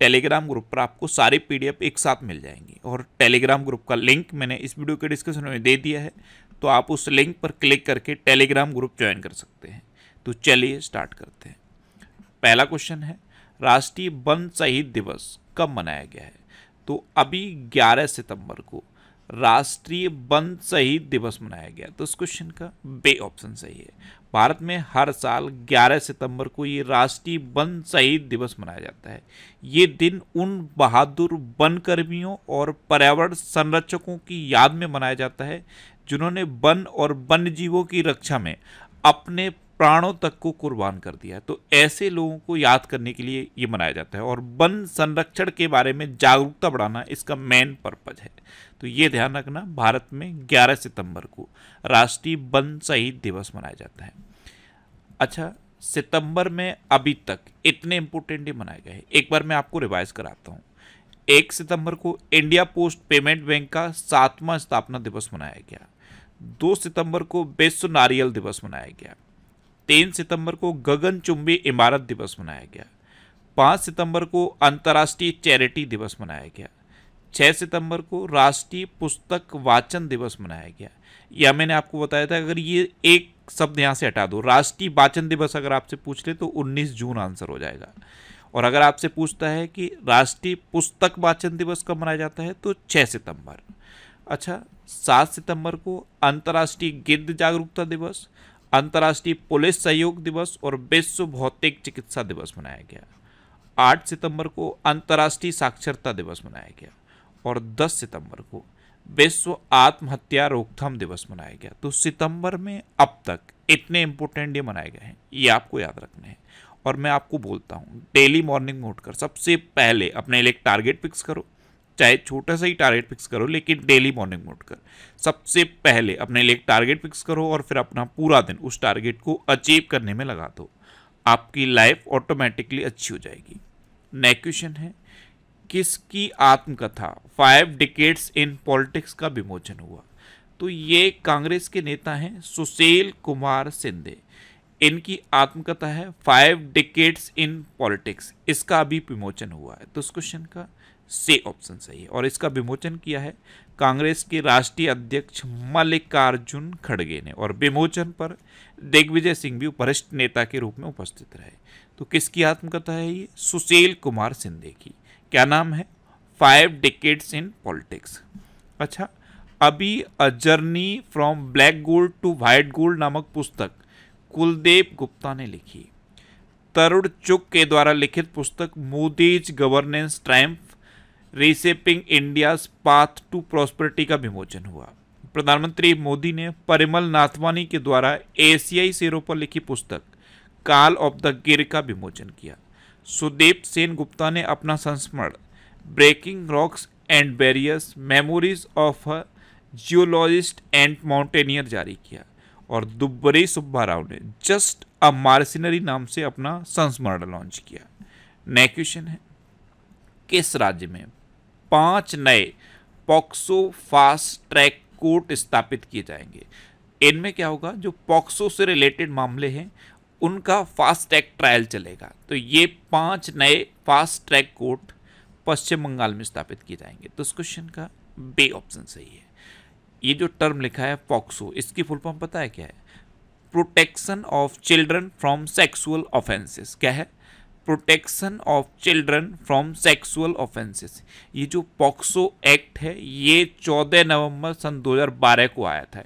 Telegram group पर आपको सारे पीडीएफ एक साथ मिल जाएंगी और टेलीग्राम ग्रुप का लिंक मैंने इस वीडियो के डिस्क्रिप्शन में दे दिया है तो आप उस लिंक पर क्लिक करके टेलीग्राम ग्रुप ज्वाइन कर सकते हैं तो चलिए स्टार्ट करते हैं पहला क्वेश्चन है राष्ट्रीय वन शहीद दिवस कब मनाया गया है तो अभी 11 सितंबर को राष्ट्रीय वन शहीद दिवस मनाया गया तो इस क्वेश्चन का बे ऑप्शन सही है भारत में हर साल 11 सितंबर को ये राष्ट्रीय वन शहीद दिवस मनाया जाता है ये दिन उन बहादुर वन कर्मियों और पर्यावरण संरक्षकों की याद में मनाया जाता है जिन्होंने वन और वन्य जीवों की रक्षा में अपने प्राणों तक को कुर्बान कर दिया तो ऐसे लोगों को याद करने के लिए ये मनाया जाता है और वन संरक्षण के बारे में जागरूकता बढ़ाना इसका मेन पर्पज है तो ये ध्यान रखना भारत में 11 सितंबर को राष्ट्रीय वन शहीद दिवस मनाया जाता है अच्छा सितंबर में अभी तक इतने इम्पोर्टेंट डे मनाए गए हैं एक बार मैं आपको रिवाइज कराता हूँ एक सितंबर को इंडिया पोस्ट पेमेंट बैंक का सातवां स्थापना दिवस मनाया गया दो सितंबर को विश्व नारियल दिवस मनाया गया तीन सितंबर को गगनचुंबी इमारत दिवस मनाया गया पाँच सितंबर को अंतर्राष्ट्रीय चैरिटी दिवस मनाया गया छः सितंबर को राष्ट्रीय पुस्तक वाचन दिवस मनाया गया यह मैंने आपको बताया था अगर ये एक शब्द यहाँ से हटा दो राष्ट्रीय वाचन दिवस अगर आपसे पूछ ले तो 19 जून आंसर हो जाएगा और अगर आपसे पूछता है कि राष्ट्रीय पुस्तक वाचन दिवस कब मनाया जाता है तो 6 सितंबर अच्छा सात सितंबर को अंतर्राष्ट्रीय गिद्ध जागरूकता दिवस अंतर्राष्ट्रीय पुलिस सहयोग दिवस और विश्व भौतिक चिकित्सा दिवस मनाया गया 8 सितंबर को अंतर्राष्ट्रीय साक्षरता दिवस मनाया गया और 10 सितंबर को विश्व आत्महत्या रोकथाम दिवस मनाया गया तो सितंबर में अब तक इतने इम्पोर्टेंट डे मनाए गए हैं ये आपको याद रखने हैं और मैं आपको बोलता हूँ डेली मॉर्निंग में उठकर सबसे पहले अपने लिए टारगेट फिक्स करो चाहे छोटा सा ही टारगेट फिक्स करो लेकिन डेली मॉर्निंग मोड कर सबसे पहले अपने लिए एक टारगेट फिक्स करो और फिर अपना पूरा दिन उस टारगेट को अचीव करने में लगा दो आपकी लाइफ ऑटोमेटिकली अच्छी हो जाएगी नेक्स्ट क्वेश्चन है किसकी आत्मकथा फाइव डिकेट्स इन पॉलिटिक्स का विमोचन हुआ तो ये कांग्रेस के नेता हैं सुशील कुमार सिंधे इनकी आत्मकथा है फाइव डिकेट्स इन पॉलिटिक्स इसका अभी विमोचन हुआ है तो इस क्वेश्चन का से ऑप्शन सही है और इसका विमोचन किया है कांग्रेस के राष्ट्रीय अध्यक्ष मल्लिकार्जुन खड़गे ने और विमोचन पर दिग्विजय सिंह भी वरिष्ठ नेता के रूप में उपस्थित रहे तो किसकी आत्मकथा है ये सुशील कुमार सिंधे की क्या नाम है फाइव डिकेट्स इन पॉलिटिक्स अच्छा अभी a journey from black gold to white gold नामक पुस्तक कुलदेव गुप्ता ने लिखी तरुण चुक के द्वारा लिखित पुस्तक Modi's governance triumph reshaping India path to prosperity का विमोचन हुआ प्रधानमंत्री मोदी ने परिमल नाथवानी के द्वारा एशियाई सिरों पर लिखी पुस्तक काल ऑफ द गिर का विमोचन किया सुदीप सेन गुप्ता ने अपना संस्मरण breaking rocks and barriers memories of geologist and mountaineer जारी किया और दुब्बरी सुब्बा राव ने जस्ट अ मार्सिनरी नाम से अपना संस्मरण लॉन्च किया नेक्स्ट क्वेश्चन है किस राज्य में पांच नए पॉक्सो फास्ट ट्रैक कोर्ट स्थापित किए जाएंगे इनमें क्या होगा जो पॉक्सो से रिलेटेड मामले हैं उनका फास्ट ट्रैक ट्रायल चलेगा तो ये पांच नए fast track court Paschim Bengal में स्थापित किए जाएंगे तो इस क्वेश्चन का बे ऑप्शन सही है ये जो टर्म लिखा है पॉक्सो इसकी फुल फॉर्म पता है क्या है protection of children from sexual offences क्या है protection of children from sexual offences ये जो पॉक्सो एक्ट है ये 14 नवंबर सन 2012 को आया था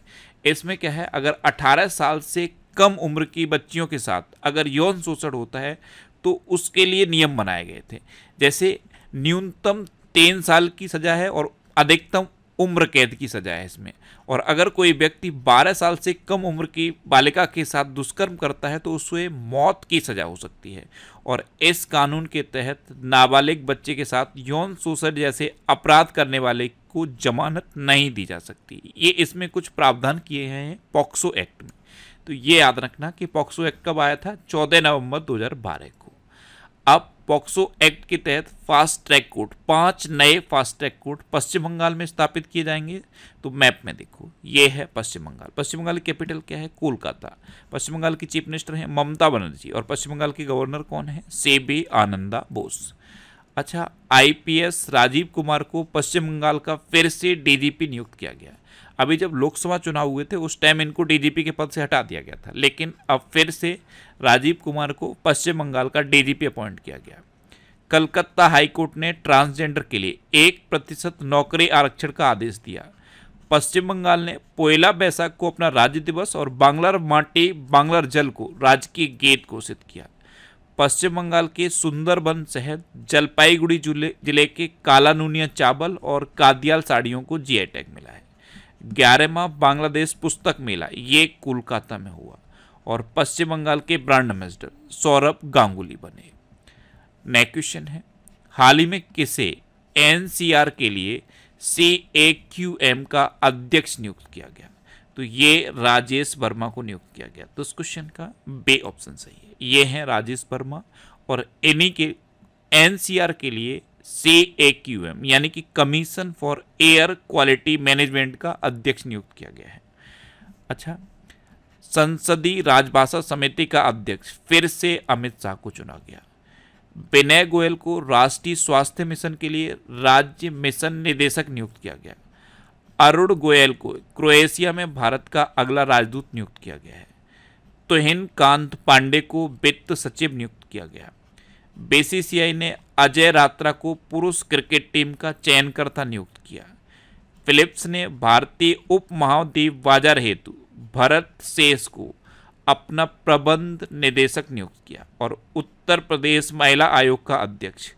इसमें क्या है अगर 18 साल से कम उम्र की बच्चियों के साथ अगर यौन शोषण होता है तो उसके लिए नियम बनाए गए थे जैसे न्यूनतम तीन साल की सज़ा है और अधिकतम उम्र कैद की सजा है इसमें और अगर कोई व्यक्ति 12 साल से कम उम्र की बालिका के साथ दुष्कर्म करता है तो उसे मौत की सजा हो सकती है और इस कानून के तहत नाबालिग बच्चे के साथ यौन शोषण जैसे अपराध करने वाले को जमानत नहीं दी जा सकती ये इसमें कुछ प्रावधान किए हैं पॉक्सो एक्ट में तो ये याद रखना कि पॉक्सो एक्ट कब आया था चौदह नवम्बर दो को अब पॉक्सो एक्ट के तहत फास्ट ट्रैक कोर्ट पांच नए fast track court Paschim Bengal में स्थापित किए जाएंगे तो मैप में देखो ये है पश्चिम बंगाल पश्चिम बंगाल की कैपिटल क्या है कोलकाता पश्चिम बंगाल की चीफ मिनिस्टर हैं ममता बनर्जी और पश्चिम बंगाल के गवर्नर कौन है सेबी आनंदा बोस अच्छा आईपीएस राजीव कुमार को पश्चिम बंगाल का फिर से डीजीपी नियुक्त किया गया है अभी जब लोकसभा चुनाव हुए थे उस टाइम इनको डीजीपी के पद से हटा दिया गया था लेकिन अब फिर से राजीव कुमार को पश्चिम बंगाल का डीजीपी अपॉइंट किया गया कलकत्ता हाईकोर्ट ने ट्रांसजेंडर के लिए एक प्रतिशत नौकरी आरक्षण का आदेश दिया पश्चिम बंगाल ने पोयला बैसाख को अपना राज्य दिवस और बांग्लार माटी बांग्लार जल को राजकीय गेट घोषित किया पश्चिम बंगाल के सुंदरबन शहर जलपाईगुड़ी जिले के कालानूनिया चावल और कादियाल साड़ियों को जीआई टैग मिला है ग्यारहवा बांग्लादेश पुस्तक मेला ये कोलकाता में हुआ और पश्चिम बंगाल के ब्रांड एम्बेसडर सौरभ गांगुली बने नेक्स्ट क्वेश्चन है हाल ही में किसे एनसीआर के लिए सी ए क्यू एम का अध्यक्ष नियुक्त किया गया तो ये राजेश वर्मा को नियुक्त किया गया तो इस क्वेश्चन का बे ऑप्शन सही है ये हैं राजेश वर्मा और इन्हीं के एनसीआर के लिए सी ए क्यू एम यानी कि commission for air quality management का अध्यक्ष नियुक्त किया गया है अच्छा संसदीय राजभाषा समिति का अध्यक्ष फिर से अमित शाह को चुना गया विनय गोयल को राष्ट्रीय स्वास्थ्य मिशन के लिए राज्य मिशन निदेशक नियुक्त किया गया अरुण गोयल को क्रोएशिया में भारत का अगला राजदूत नियुक्त किया गया है तोहिन कांत पांडे को वित्त सचिव नियुक्त किया गया बीसीसीआई ने अजय रात्रा को पुरुष क्रिकेट टीम का चयनकर्ता नियुक्त किया फिलिप्स ने भारतीय उप महाद्वीप बाजार हेतु भरत शेष को अपना प्रबंध निदेशक नियुक्त किया और उत्तर प्रदेश महिला आयोग का अध्यक्ष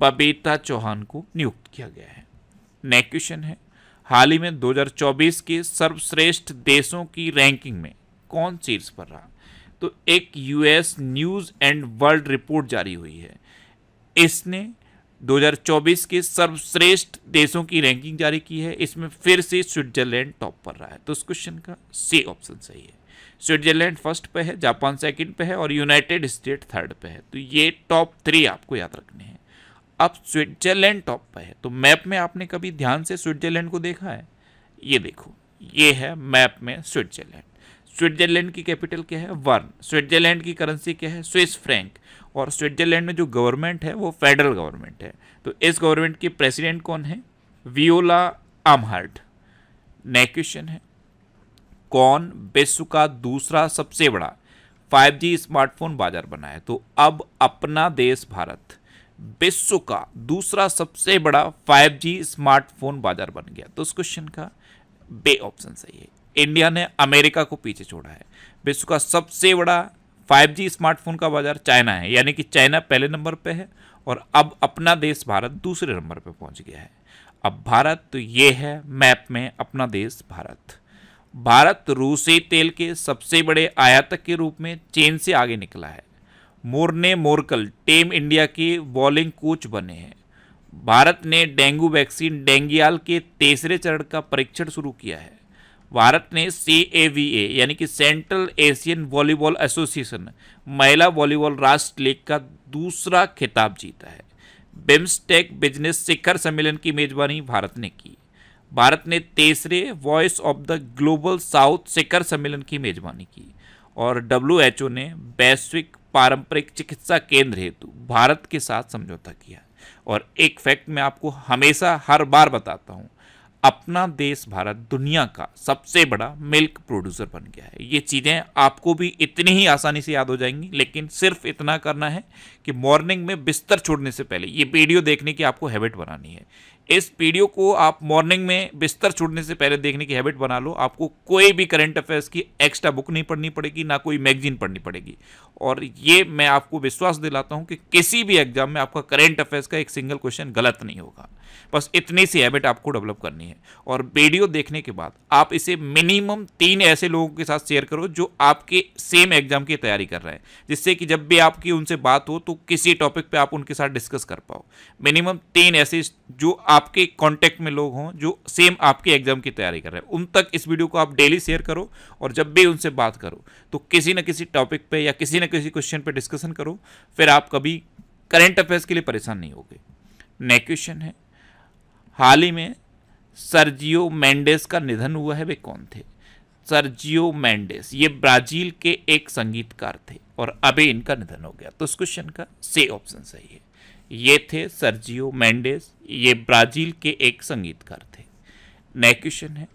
बबीता चौहान को नियुक्त किया गया है नेक्स्ट क्वेश्चन है हाल ही में 2024 के सर्वश्रेष्ठ देशों की रैंकिंग में कौन शीर्ष पर रहा तो एक US news and world report जारी हुई है इसने 2024 के सर्वश्रेष्ठ देशों की रैंकिंग जारी की है इसमें फिर से स्विट्जरलैंड टॉप पर रहा है तो उस क्वेश्चन का सी ऑप्शन सही है स्विट्जरलैंड फर्स्ट पे है जापान सेकंड पे है और यूनाइटेड स्टेट थर्ड पे है तो ये टॉप थ्री आपको याद रखने हैं अब स्विट्जरलैंड टॉप पर है तो मैप में आपने कभी ध्यान से स्विट्जरलैंड को देखा है ये देखो ये है मैप में स्विट्जरलैंड स्विट्जरलैंड की कैपिटल क्या है वर्न स्विट्जरलैंड की करेंसी क्या है स्विस फ्रैंक और स्विट्जरलैंड में जो गवर्नमेंट है वो फेडरल गवर्नमेंट है तो इस गवर्नमेंट के प्रेसिडेंट कौन है वियोला आमहार्ट नेक्स्ट क्वेश्चन है कौन विश्व का दूसरा सबसे बड़ा 5G स्मार्टफोन बाजार बना है तो अब अपना देश भारत विश्व का दूसरा सबसे बड़ा 5G स्मार्टफोन बाजार बन गया तो उस क्वेश्चन का बे ऑप्शन सही है इंडिया ने अमेरिका को पीछे छोड़ा है विश्व का सबसे बड़ा जी स्मार्टफोन का बाज़ार चाइना है यानी कि चाइना पहले नंबर पे है और अब अपना देश भारत दूसरे नंबर पे पहुंच गया है अब भारत तो ये है मैप में अपना देश भारत भारत रूसी तेल के सबसे बड़े आयातक के रूप में चीन से आगे निकला है मोरने मोरकल टीम इंडिया के बॉलिंग कोच बने हैं भारत ने डेंगू वैक्सीन डेंगियाल के तीसरे चरण का परीक्षण शुरू किया है भारत ने सी ए वी ए यानी कि सेंट्रल एशियन वॉलीबॉल एसोसिएशन महिला वॉलीबॉल राष्ट्र लीग का दूसरा खिताब जीता है बिम्सटेक बिजनेस शिखर सम्मेलन की मेजबानी भारत ने की भारत ने तीसरे voice of the global south शिखर सम्मेलन की मेजबानी की और डब्ल्यू ने वैश्विक पारंपरिक चिकित्सा केंद्र हेतु भारत के साथ समझौता किया और एक फैक्ट मैं आपको हमेशा हर बार बताता हूँ अपना देश भारत दुनिया का सबसे बड़ा मिल्क प्रोड्यूसर बन गया है ये चीज़ें आपको भी इतनी ही आसानी से याद हो जाएंगी लेकिन सिर्फ इतना करना है कि मॉर्निंग में बिस्तर छोड़ने से पहले ये वीडियो देखने की आपको हैबिट बनानी है इस पीडियो को आप मॉर्निंग में बिस्तर छोड़ने से पहले देखने की हैबिट बना लो आपको कोई भी करंट अफेयर्स की एक्स्ट्रा बुक नहीं पढ़नी पड़ेगी ना कोई मैगजीन पढ़नी पड़ेगी और ये मैं आपको विश्वास दिलाता हूँ कि किसी भी एग्जाम में आपका करंट अफेयर्स का एक सिंगल क्वेश्चन गलत नहीं होगा बस इतनी सी हैबिट आपको डेवलप करनी है और वीडियो देखने के बाद आप इसे मिनिमम तीन ऐसे लोगों के साथ शेयर करो जो आपके सेम एग्जाम की तैयारी कर रहे हैं जिससे कि जब भी आपकी उनसे बात हो तो किसी टॉपिक पर आप उनके साथ डिस्कस कर पाओ मिनिमम तीन ऐसे जो आप आपके कांटेक्ट में लोग हों जो सेम आपके एग्जाम की तैयारी कर रहे हैं उन तक इस वीडियो को आप डेली शेयर करो और जब भी उनसे बात करो तो किसी न किसी टॉपिक पे या किसी न किसी क्वेश्चन पे डिस्कशन करो फिर आप कभी करेंट अफेयर्स के लिए परेशान नहीं होगे नेक्स्ट क्वेश्चन है हाल ही में सर्जियो मैंडेस का निधन हुआ है वे कौन थे सर्जियो मैंडेस ये ब्राज़ील के एक संगीतकार थे और अभी इनका निधन हो गया तो इस क्वेश्चन का से ऑप्शन सही है ये थे सर्जियो मैंडेस ये ब्राज़ील के एक संगीतकार थे नेक्स्ट क्वेश्चन है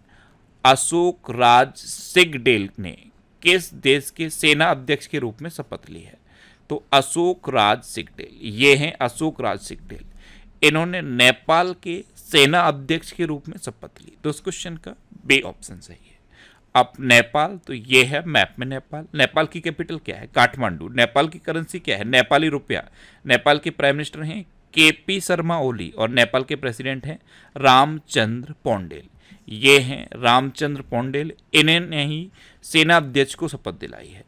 अशोक राज सिगडेल ने किस देश के सेना अध्यक्ष के रूप में शपथ ली है तो अशोक राज सिगडेल ये हैं अशोक राज सिगडेल इन्होंने नेपाल के सेना अध्यक्ष के रूप में शपथ ली तो इस क्वेश्चन का बे ऑप्शन सही है अब नेपाल तो ये है मैप में नेपाल नेपाल की कैपिटल क्या है काठमांडू नेपाल की करेंसी क्या है नेपाली रुपया नेपाल के प्राइम मिनिस्टर हैं के पी शर्मा ओली और नेपाल के प्रेसिडेंट हैं रामचंद्र पौंडेल ये हैं रामचंद्र पौंडेल इन्हें ही सेना अध्यक्ष को शपथ दिलाई है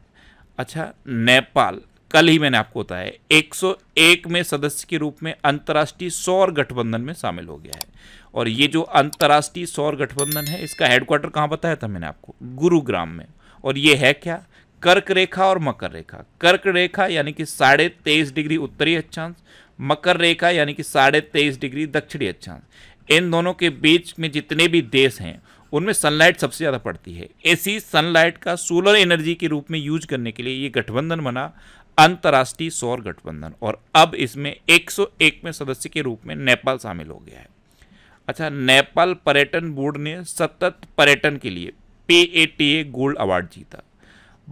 अच्छा नेपाल कल ही मैंने आपको बताया 101 में सदस्य के रूप में अंतर्राष्ट्रीय सौर गठबंधन में शामिल हो गया है और ये जो अंतर्राष्ट्रीय सौर गठबंधन है इसका हेडक्वार्टर कहाँ बताया था मैंने आपको गुरुग्राम में और ये है क्या कर्क रेखा और मकर रेखा कर्क रेखा यानी कि साढ़े तेईस डिग्री उत्तरी अक्षांश मकर रेखा यानी कि साढ़े तेईस डिग्री दक्षिणी अक्षांश इन दोनों के बीच में जितने भी देश हैं उनमें सनलाइट सबसे ज़्यादा पड़ती है ऐसी सनलाइट का सोलर एनर्जी के रूप में यूज करने के लिए ये गठबंधन बना अंतर्राष्ट्रीय सौर गठबंधन और अब इसमें 101 में सदस्य के रूप में नेपाल शामिल हो गया है अच्छा नेपाल पर्यटन बोर्ड ने सतत पर्यटन के लिए P A T A gold award जीता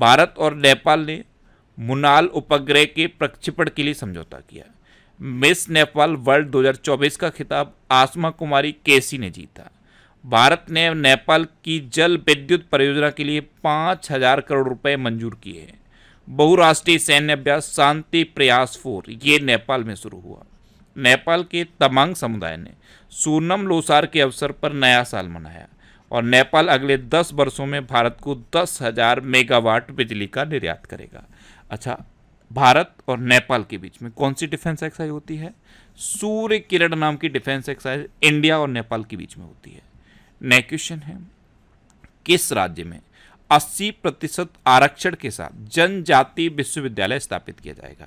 भारत और नेपाल ने मुनाल उपग्रह के प्रक्षेपण के लिए समझौता किया मिस नेपाल वर्ल्ड 2024 का खिताब आसमा कुमारी केसी ने जीता भारत ने नेपाल की जल विद्युत परियोजना के लिए पाँच हजार करोड़ रुपए मंजूर किए हैं बहुराष्ट्रीय सैन्य अभ्यास शांति प्रयास फोर ये नेपाल में शुरू हुआ नेपाल के तमांग समुदाय ने सूनम लोसार के अवसर पर नया साल मनाया और नेपाल अगले दस वर्षों में भारत को दस हज़ार मेगावाट बिजली का निर्यात करेगा अच्छा भारत और नेपाल के बीच में कौन सी डिफेंस एक्साइज होती है सूर्य किरण नाम की डिफेंस एक्साइज इंडिया और नेपाल के बीच में होती है क्वेश्चन है किस राज्य में 80 प्रतिशत आरक्षण के साथ जनजाति विश्वविद्यालय स्थापित किया जाएगा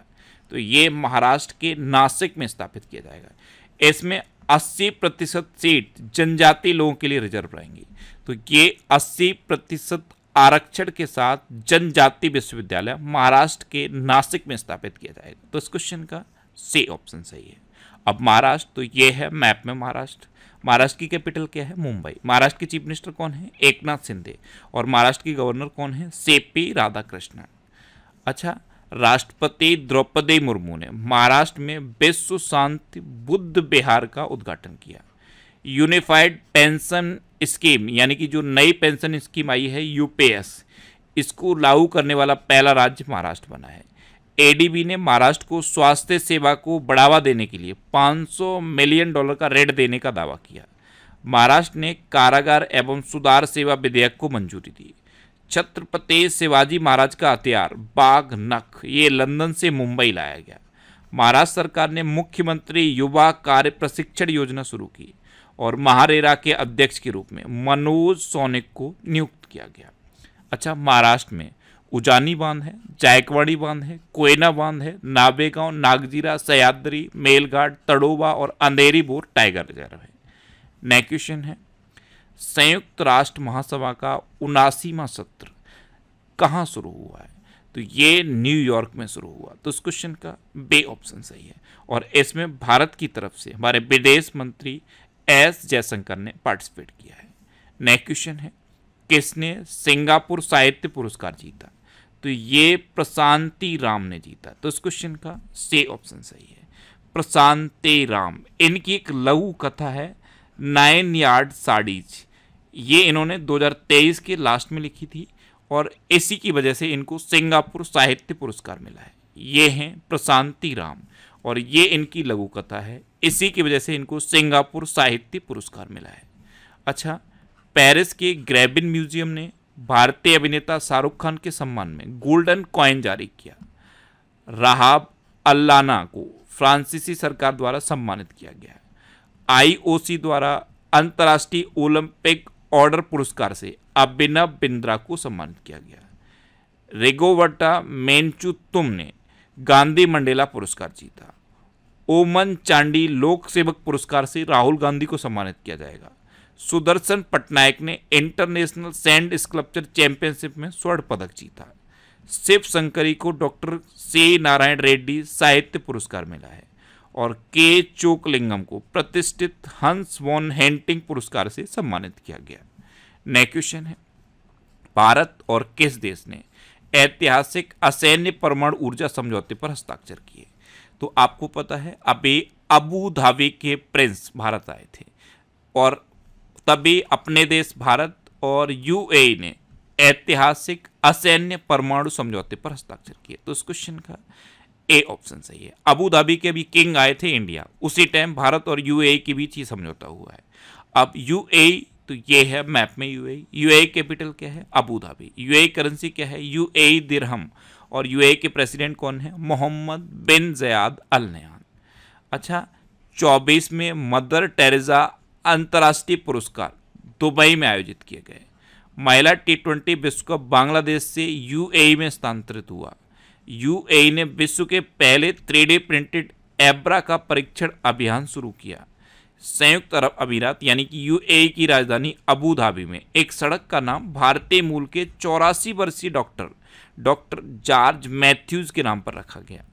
तो ये महाराष्ट्र के नासिक में स्थापित किया जाएगा इसमें 80 प्रतिशत सीट जनजाति लोगों के लिए रिजर्व रहेंगी तो ये 80 प्रतिशत आरक्षण के साथ जनजाति विश्वविद्यालय महाराष्ट्र के नासिक में स्थापित किया जाएगा तो इस क्वेश्चन का सी ऑप्शन सही है अब महाराष्ट्र तो ये है मैप में महाराष्ट्र महाराष्ट्र की कैपिटल क्या है मुंबई महाराष्ट्र के चीफ मिनिस्टर कौन है एकनाथ शिंदे और महाराष्ट्र की गवर्नर कौन है सेपी राधाकृष्णन अच्छा राष्ट्रपति द्रौपदी मुर्मू ने महाराष्ट्र में विश्व शांति बुद्ध बिहार का उद्घाटन किया यूनिफाइड पेंशन स्कीम यानी कि जो नई पेंशन स्कीम आई है यूपीएस इसको लागू करने वाला पहला राज्य महाराष्ट्र बना है एडीबी ने महाराष्ट्र को स्वास्थ्य सेवा को बढ़ावा देने के लिए 500 मिलियन डॉलर का रेट देने का दावा किया महाराष्ट्र ने कारागार एवं सुधार सेवा विधेयक को मंजूरी दी छत्रपति शिवाजी महाराज का हथियार बाघ नख ये लंदन से मुंबई लाया गया महाराष्ट्र सरकार ने मुख्यमंत्री युवा कार्य प्रशिक्षण योजना शुरू की और महारेरा के अध्यक्ष के रूप में मनोज सोनिक को नियुक्त किया गया अच्छा महाराष्ट्र में उजानी बांध है जायकवाड़ी बांध है कोयना बांध है नाबेगांव नागजीरा सयादरी मेलघाट तड़ोबा और अंधेरी बोर टाइगर रिजर्व है नेक्स्ट क्वेश्चन है संयुक्त राष्ट्र महासभा का उनासीवा सत्र कहाँ शुरू हुआ है तो ये न्यूयॉर्क में शुरू हुआ तो इस क्वेश्चन का बे ऑप्शन सही है और इसमें भारत की तरफ से हमारे विदेश मंत्री एस जयशंकर ने पार्टिसिपेट किया है नेक्स्ट क्वेश्चन है किसने सिंगापुर साहित्य पुरस्कार जीता तो ये प्रशांति राम ने जीता तो इस क्वेश्चन का से ऑप्शन सही है प्रशांति राम इनकी एक लघु कथा है नाइन यार्ड साड़ीज ये इन्होंने 2023 के लास्ट में लिखी थी और इसी की वजह से इनको सिंगापुर साहित्य पुरस्कार मिला है ये हैं प्रशांति राम और ये इनकी लघु कथा है इसी की वजह से इनको सिंगापुर साहित्य पुरस्कार मिला है अच्छा पेरिस के ग्रेबिन म्यूजियम ने भारतीय अभिनेता शाहरुख खान के सम्मान में गोल्डन कॉइन जारी किया राहब अल्लाना को फ्रांसीसी सरकार द्वारा सम्मानित किया गया आईओसी द्वारा अंतर्राष्ट्रीय ओलंपिक ऑर्डर पुरस्कार से अभिनव बिंद्रा को सम्मानित किया गया रेगोवर्टा मेनचू तुम ने गांधी मंडेला पुरस्कार जीता ओमन चांडी लोक सेवक पुरस्कार से राहुल गांधी को सम्मानित किया जाएगा सुदर्शन पटनायक ने इंटरनेशनल सैंड स्कल्पचर चैंपियनशिप में स्वर्ण पदक जीता शिव शंकरी को डॉक्टर से नारायण रेड्डी साहित्य पुरस्कार मिला है और के चोकलिंगम को प्रतिष्ठित हंस वॉन हेंटिंग पुरस्कार से सम्मानित किया गया नए क्वेश्चन है भारत और किस देश ने ऐतिहासिक असैन्य परमाणु ऊर्जा समझौते पर हस्ताक्षर किए तो आपको पता है अबे अबू धाबी के प्रिंस भारत आए थे और तभी अपने देश भारत और यूएई ने ऐतिहासिक असैन्य परमाणु समझौते पर हस्ताक्षर किए तो इस क्वेश्चन का ए ऑप्शन सही है अबू धाबी के भी किंग आए थे इंडिया उसी टाइम भारत और यूएई के बीच ये समझौता हुआ है अब यूएई तो ये है मैप में यूएई यूएई कैपिटल क्या है अबू धाबी यूएई करेंसी क्या है यूएई दिरहम और यूएई के प्रेसिडेंट कौन है मोहम्मद बिन जयाद अल नयान अच्छा चौबीस में मदर टेरेजा अंतर्राष्ट्रीय पुरस्कार दुबई में आयोजित किए गए महिला टी ट्वेंटी विश्व कप बांग्लादेश से यूएई e में स्थानांतरित हुआ यूएई e ने विश्व के पहले थ्री प्रिंटेड एब्रा का परीक्षण अभियान शुरू किया संयुक्त अरब अमीरात यानी कि यूएई e की राजधानी अबू धाबी में एक सड़क का नाम भारतीय मूल के चौरासी वर्षीय डॉक्टर डॉक्टर जॉर्ज मैथ्यूज़ के नाम पर रखा गया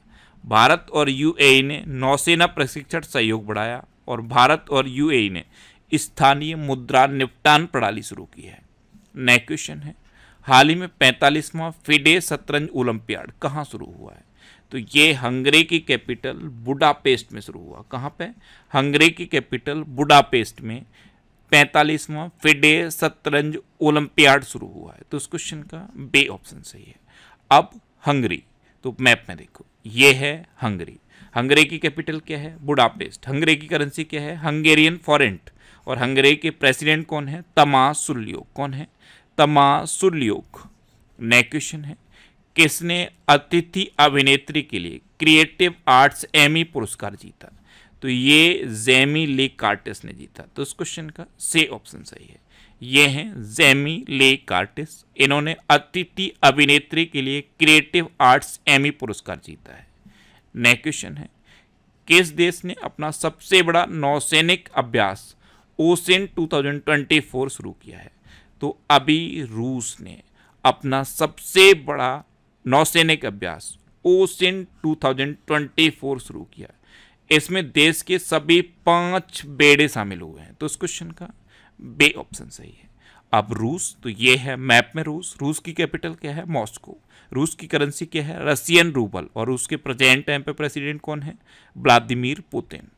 भारत और यूएई ने नौसेना प्रशिक्षण सहयोग बढ़ाया और भारत और यूएई ने स्थानीय मुद्रा निपटान प्रणाली शुरू की है नए क्वेश्चन है हाल ही में पैंतालीसवां फिडे शतरंज ओलंपियाड कहाँ शुरू हुआ है तो ये हंगरी की कैपिटल बुडापेस्ट में शुरू हुआ कहाँ पे हंगरी की कैपिटल बुडापेस्ट में पैंतालीसवां फिडे शतरंज ओलंपियाड शुरू हुआ है तो इस क्वेश्चन का बे ऑप्शन सही है अब हंगरी तो मैप में देखो ये है हंगरी हंगरे की कैपिटल क्या है बुडापेस्ट हंगरे की करेंसी क्या है हंगेरियन फॉरेंट और हंगरे के प्रेसिडेंट कौन है तमा सुल्योग कौन है तमा सुल्योग नेक्स्ट क्वेश्चन है किसने अतिथि अभिनेत्री के लिए क्रिएटिव आर्ट्स एमी पुरस्कार जीता तो ये जैमी ले कार्टिस ने जीता तो इस क्वेश्चन का से ऑप्शन सही है ये हैं जैमी ले कार्टिस इन्होंने अतिथि अभिनेत्री के लिए क्रिएटिव आर्ट्स एमी पुरस्कार जीता है नया क्वेश्चन है किस देश ने अपना सबसे बड़ा नौसैनिक अभ्यास ओसेन 2024 शुरू किया है तो अभी रूस ने अपना सबसे बड़ा नौसैनिक अभ्यास ओसेन 2024 शुरू किया इसमें देश के सभी पांच बेड़े शामिल हुए हैं तो इस क्वेश्चन का बे ऑप्शन सही है अब रूस तो ये है मैप में रूस रूस की कैपिटल क्या है मॉस्को रूस की करेंसी क्या है रसियन रूबल और उसके प्रेजेंट टाइम पे प्रेसिडेंट कौन है व्लादिमिर पुतिन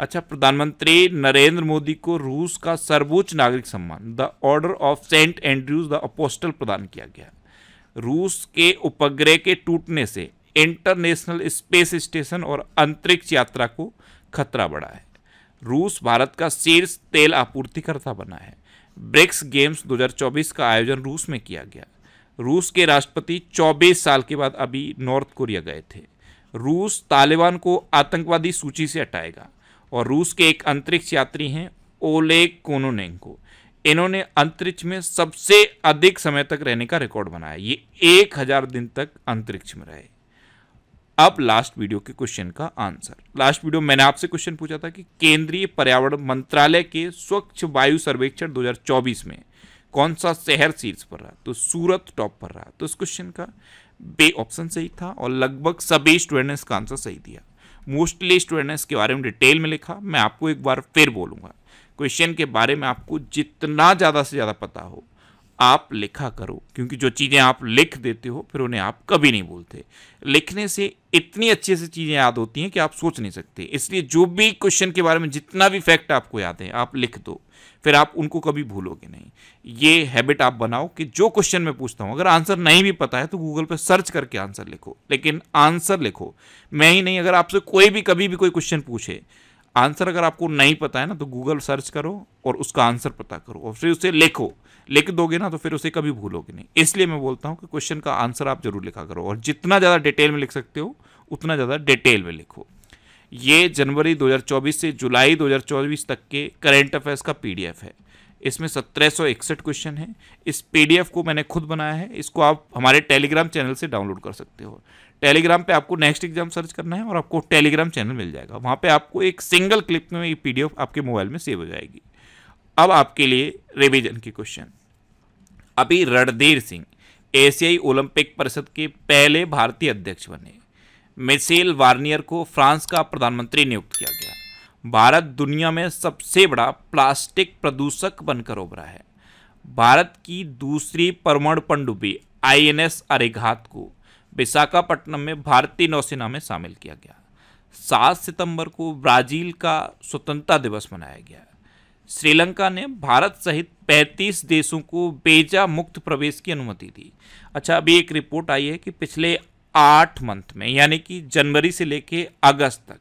अच्छा प्रधानमंत्री नरेंद्र मोदी को रूस का सर्वोच्च नागरिक सम्मान the Order of Saint Andrews the Apostle प्रदान किया गया रूस के उपग्रह के टूटने से इंटरनेशनल स्पेस स्टेशन और अंतरिक्ष यात्रा को खतरा बढ़ा है रूस भारत का शीर्ष तेल आपूर्तिकर्ता बना है ब्रिक्स गेम्स 2024 का आयोजन रूस में किया गया रूस के राष्ट्रपति 24 साल के बाद अभी नॉर्थ कोरिया गए थे रूस तालिबान को आतंकवादी सूची से हटाएगा और रूस के एक अंतरिक्ष यात्री हैं ओलेग कोनोनेंको इन्होंने अंतरिक्ष में सबसे अधिक समय तक रहने का रिकॉर्ड बनाया ये एक हजार दिन तक अंतरिक्ष में रहे अब लास्ट वीडियो के क्वेश्चन का आंसर लास्ट वीडियो मैंने आपसे क्वेश्चन पूछा था कि केंद्रीय पर्यावरण मंत्रालय के स्वच्छ वायु सर्वेक्षण 2024 में कौन सा शहर शीर्ष पर रहा तो सूरत टॉप पर रहा तो इस क्वेश्चन का बे ऑप्शन सही था और लगभग सभी स्टूडेंट ने इसका आंसर सही दिया मोस्टली स्टूडेंट्स के बारे में डिटेल में लिखा मैं आपको एक बार फिर बोलूँगा क्वेश्चन के बारे में आपको जितना ज़्यादा से ज़्यादा पता हो आप लिखा करो क्योंकि जो चीज़ें आप लिख देते हो फिर उन्हें आप कभी नहीं भूलते लिखने से इतनी अच्छे से चीज़ें याद होती हैं कि आप सोच नहीं सकते इसलिए जो भी क्वेश्चन के बारे में जितना भी फैक्ट आपको याद है आप लिख दो फिर आप उनको कभी भूलोगे नहीं ये हैबिट आप बनाओ कि जो क्वेश्चन मैं पूछता हूँ अगर आंसर नहीं भी पता है तो गूगल पर सर्च करके आंसर लिखो लेकिन आंसर लिखो मैं ही नहीं अगर आपसे कोई भी कभी भी कोई क्वेश्चन पूछे आंसर अगर आपको नहीं पता है ना तो गूगल सर्च करो और उसका आंसर पता करो और फिर उसे लिखो लिख दोगे ना तो फिर उसे कभी भूलोगे नहीं इसलिए मैं बोलता हूँ कि क्वेश्चन का आंसर आप जरूर लिखा करो और जितना ज़्यादा डिटेल में लिख सकते हो उतना ज़्यादा डिटेल में लिखो ये जनवरी 2024 से जुलाई 2024 तक के करेंट अफेयर्स का पीडीएफ है इसमें सत्रह क्वेश्चन है इस पीडीएफ को मैंने खुद बनाया है इसको आप हमारे टेलीग्राम चैनल से डाउनलोड कर सकते हो टेलीग्राम पे आपको नेक्स्ट एग्जाम सर्च करना है और आपको टेलीग्राम चैनल मिल जाएगा वहाँ पे आपको एक सिंगल क्लिप में ये पीडीएफ आपके मोबाइल में सेव हो जाएगी अब आपके लिए रिविजन के क्वेश्चन अभी रणधीर सिंह एशियाई ओलंपिक परिषद के पहले भारतीय अध्यक्ष बने मिसेल वार्नियर को फ्रांस का प्रधानमंत्री नियुक्त किया गया भारत दुनिया में सबसे बड़ा प्लास्टिक प्रदूषक बनकर उभरा है भारत की दूसरी परमाणु पनडुब्बी आईएनएस अरेघात को विशाखापट्टनम में भारतीय नौसेना में शामिल किया गया सात सितंबर को ब्राजील का स्वतंत्रता दिवस मनाया गया श्रीलंका ने भारत सहित 35 देशों को बेजा मुक्त प्रवेश की अनुमति दी अच्छा अभी एक रिपोर्ट आई है कि पिछले आठ मंथ में यानी कि जनवरी से लेके अगस्त तक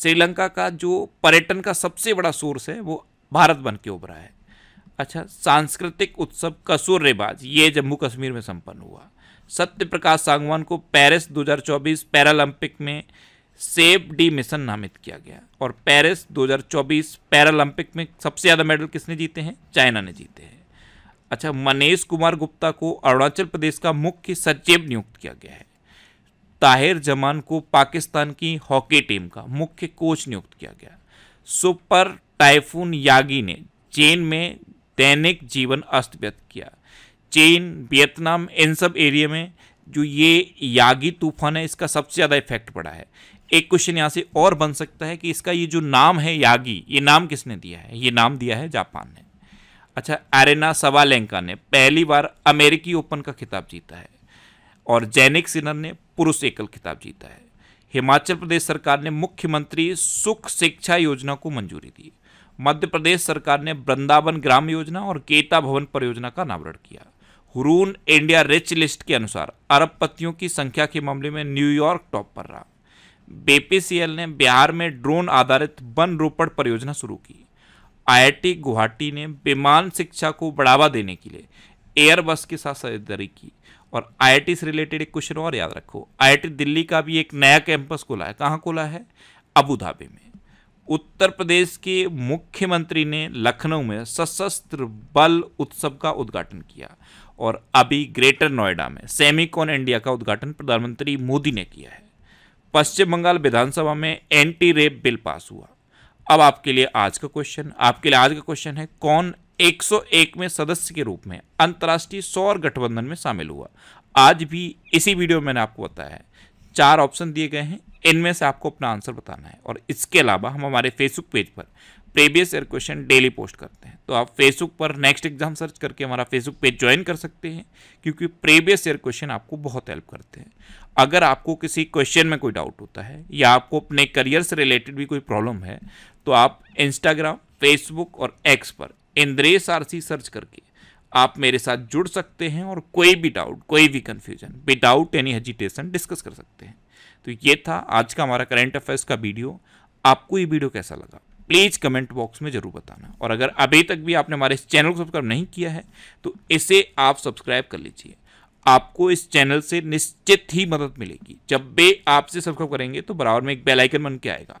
श्रीलंका का जो पर्यटन का सबसे बड़ा सोर्स है वो भारत बन के उभरा है अच्छा सांस्कृतिक उत्सव कसूर रिवाज ये जम्मू कश्मीर में संपन्न हुआ सत्य प्रकाश सांगवान को पेरिस 2024 पैरालंपिक में सेब डी मिशन नामित किया गया और पेरिस 2024 पैरालंपिक में सबसे ज़्यादा मेडल किसने जीते हैं चाइना ने जीते हैं अच्छा मनीष कुमार गुप्ता को अरुणाचल प्रदेश का मुख्य सचिव नियुक्त किया गया है ताहिर जमान को पाकिस्तान की हॉकी टीम का मुख्य कोच नियुक्त किया गया सुपर टाइफून यागी ने चीन में दैनिक जीवन अस्त व्यस्त किया चीन वियतनाम इन सब एरिया में जो ये यागी तूफान है इसका सबसे ज़्यादा इफेक्ट पड़ा है एक क्वेश्चन यहाँ से और बन सकता है कि इसका ये जो नाम है यागी ये नाम किसने दिया है ये नाम दिया है जापान ने अच्छा एरेना सवालेंका ने पहली बार अमेरिकी ओपन का खिताब जीता है और जैनिक सिन्हा ने पुरुष एकल खिताब जीता है हिमाचल प्रदेश सरकार ने मुख्यमंत्री सुख शिक्षा योजना को मंजूरी दी मध्य प्रदेश सरकार ने वृंदावन ग्राम योजना और केता भवन परियोजना का अनावरण किया हुरून इंडिया रिच लिस्ट के अनुसार अरबपतियों की संख्या के मामले में न्यूयॉर्क टॉप पर रहा बीपीसीएल ने बिहार में ड्रोन आधारित वन रोपण परियोजना शुरू की आईआईटी गुवाहाटी ने विमान शिक्षा को बढ़ावा देने के लिए एयरबस के साथ साझेदारी की और आई से रिलेटेड एक क्वेश्चन और याद रखो आई दिल्ली का भी एक नया कैंपस खुला है कहाँ खुला है अबू धाबी में उत्तर प्रदेश के मुख्यमंत्री ने लखनऊ में सशस्त्र बल उत्सव का उद्घाटन किया और अभी ग्रेटर नोएडा में सेमिकॉन इंडिया का उद्घाटन प्रधानमंत्री मोदी ने किया है पश्चिम बंगाल विधानसभा में एंटी रेप बिल पास हुआ अब आपके लिए आज का क्वेश्चन आपके लिए आज का क्वेश्चन है कौन 101 में सदस्य के रूप में अंतर्राष्ट्रीय सौर गठबंधन में शामिल हुआ आज भी इसी वीडियो में मैंने आपको बताया है चार ऑप्शन दिए गए हैं इनमें से आपको अपना आंसर बताना है और इसके अलावा हम हमारे फेसबुक पेज पर previous year question daily post करते हैं तो आप फेसबुक पर नेक्स्ट एग्जाम सर्च करके हमारा फेसबुक पेज ज्वाइन कर सकते हैं क्योंकि प्रीवियस ईयर क्वेश्चन आपको बहुत हेल्प करते हैं अगर आपको किसी क्वेश्चन में कोई डाउट होता है या आपको अपने करियर से रिलेटेड भी कोई प्रॉब्लम है तो आप इंस्टाग्राम फेसबुक और एक्स पर इंद्रेश आर सर्च करके आप मेरे साथ जुड़ सकते हैं और कोई भी डाउट कोई भी confusion without any hesitation discuss कर सकते हैं तो ये था आज का हमारा करेंट अफेयर्स का वीडियो आपको ये वीडियो कैसा लगा प्लीज़ कमेंट बॉक्स में ज़रूर बताना और अगर अभी तक भी आपने हमारे इस चैनल को सब्सक्राइब नहीं किया है तो इसे आप सब्सक्राइब कर लीजिए आपको इस चैनल से निश्चित ही मदद मिलेगी जब भी आपसे सब्सक्राइब करेंगे तो बराबर में एक बेल आइकन बन के आएगा